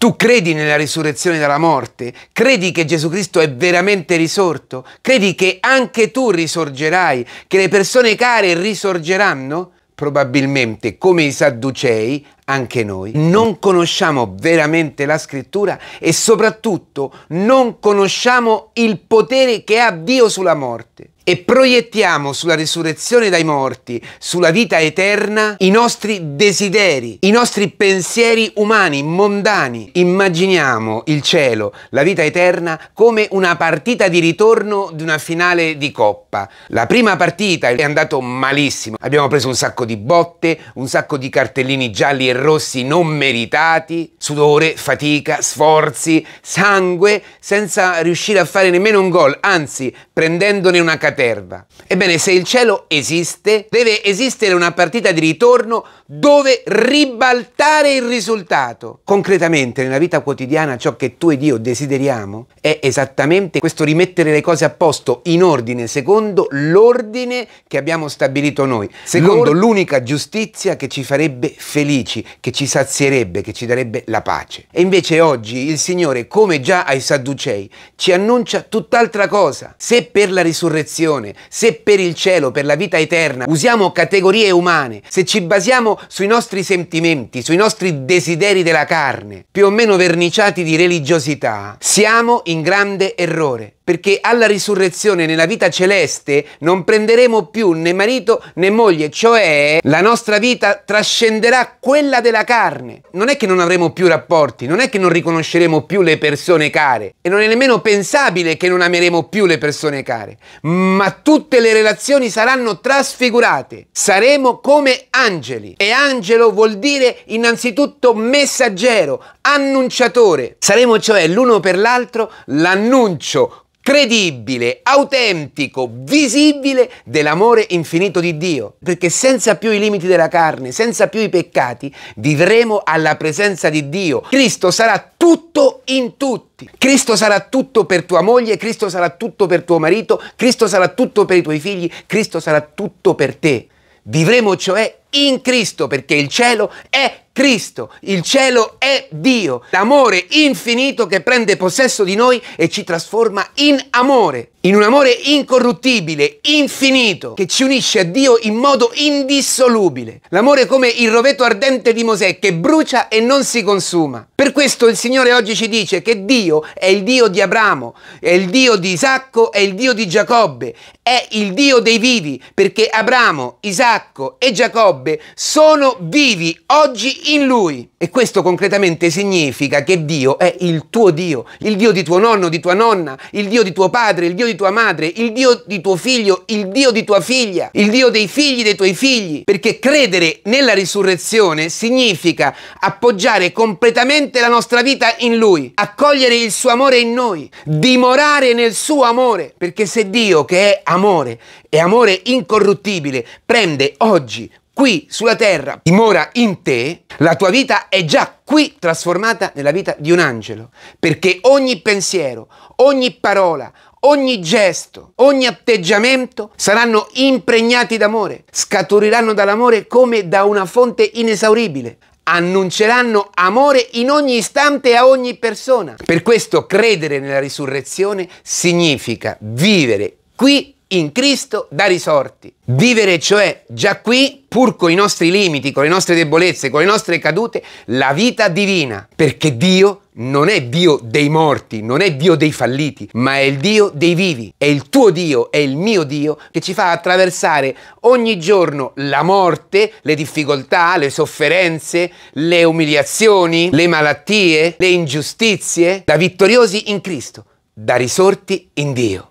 Tu credi nella risurrezione dalla morte? Credi che Gesù Cristo è veramente risorto? Credi che anche tu risorgerai? Che le persone care risorgeranno? Probabilmente, come i Sadducei, anche noi non conosciamo veramente la scrittura e soprattutto non conosciamo il potere che ha Dio sulla morte e proiettiamo sulla risurrezione dai morti, sulla vita eterna, i nostri desideri, i nostri pensieri umani, mondani. Immaginiamo il cielo, la vita eterna, come una partita di ritorno di una finale di coppa. La prima partita è andata malissimo, abbiamo preso un sacco di botte, un sacco di cartellini gialli e rossi non meritati, sudore, fatica, sforzi, sangue, senza riuscire a fare nemmeno un gol, anzi prendendone una cattiva caterva. Ebbene, se il cielo esiste, deve esistere una partita di ritorno dove ribaltare il risultato. Concretamente nella vita quotidiana ciò che tu ed io desideriamo è esattamente questo rimettere le cose a posto in ordine secondo l'ordine che abbiamo stabilito noi, secondo l'unica giustizia che ci farebbe felici, che ci sazierebbe, che ci darebbe la pace. E invece oggi il Signore, come già ai Sadducei, ci annuncia tutt'altra cosa. Se per la risurrezione, se per il cielo, per la vita eterna, usiamo categorie umane, se ci basiamo sui nostri sentimenti, sui nostri desideri della carne, più o meno verniciati di religiosità, siamo in grande errore perché alla risurrezione nella vita celeste non prenderemo più né marito né moglie, cioè la nostra vita trascenderà quella della carne. Non è che non avremo più rapporti, non è che non riconosceremo più le persone care e non è nemmeno pensabile che non ameremo più le persone care, ma tutte le relazioni saranno trasfigurate, saremo come angeli e angelo vuol dire innanzitutto messaggero, annunciatore. Saremo cioè l'uno per l'altro l'annuncio credibile, autentico, visibile dell'amore infinito di Dio. Perché senza più i limiti della carne, senza più i peccati, vivremo alla presenza di Dio. Cristo sarà tutto in tutti. Cristo sarà tutto per tua moglie, Cristo sarà tutto per tuo marito, Cristo sarà tutto per i tuoi figli, Cristo sarà tutto per te. Vivremo cioè in Cristo, perché il cielo è Cristo, il cielo è Dio, l'amore infinito che prende possesso di noi e ci trasforma in amore, in un amore incorruttibile, infinito, che ci unisce a Dio in modo indissolubile. L'amore come il roveto ardente di Mosè che brucia e non si consuma. Per questo il Signore oggi ci dice che Dio è il Dio di Abramo, è il Dio di Isacco, è il Dio di Giacobbe, è il Dio dei vivi, perché Abramo, Isacco e Giacobbe sono vivi oggi in lui. E questo concretamente significa che Dio è il tuo Dio, il Dio di tuo nonno, di tua nonna, il Dio di tuo padre, il Dio di tua madre, il Dio di tuo figlio, il Dio di tua figlia, il Dio dei figli dei tuoi figli. Perché credere nella risurrezione significa appoggiare completamente la nostra vita in lui, accogliere il suo amore in noi, dimorare nel suo amore. Perché se Dio, che è amore, è amore incorruttibile, prende oggi qui sulla terra dimora in te, la tua vita è già qui trasformata nella vita di un angelo, perché ogni pensiero, ogni parola, ogni gesto, ogni atteggiamento saranno impregnati d'amore, scaturiranno dall'amore come da una fonte inesauribile. Annunceranno amore in ogni istante a ogni persona. Per questo credere nella risurrezione significa vivere qui in Cristo da risorti. Vivere cioè già qui, pur con i nostri limiti, con le nostre debolezze, con le nostre cadute, la vita divina, perché Dio non è Dio dei morti, non è Dio dei falliti, ma è il Dio dei vivi, è il tuo Dio, è il mio Dio che ci fa attraversare ogni giorno la morte, le difficoltà, le sofferenze, le umiliazioni, le malattie, le ingiustizie, da vittoriosi in Cristo, da risorti in Dio.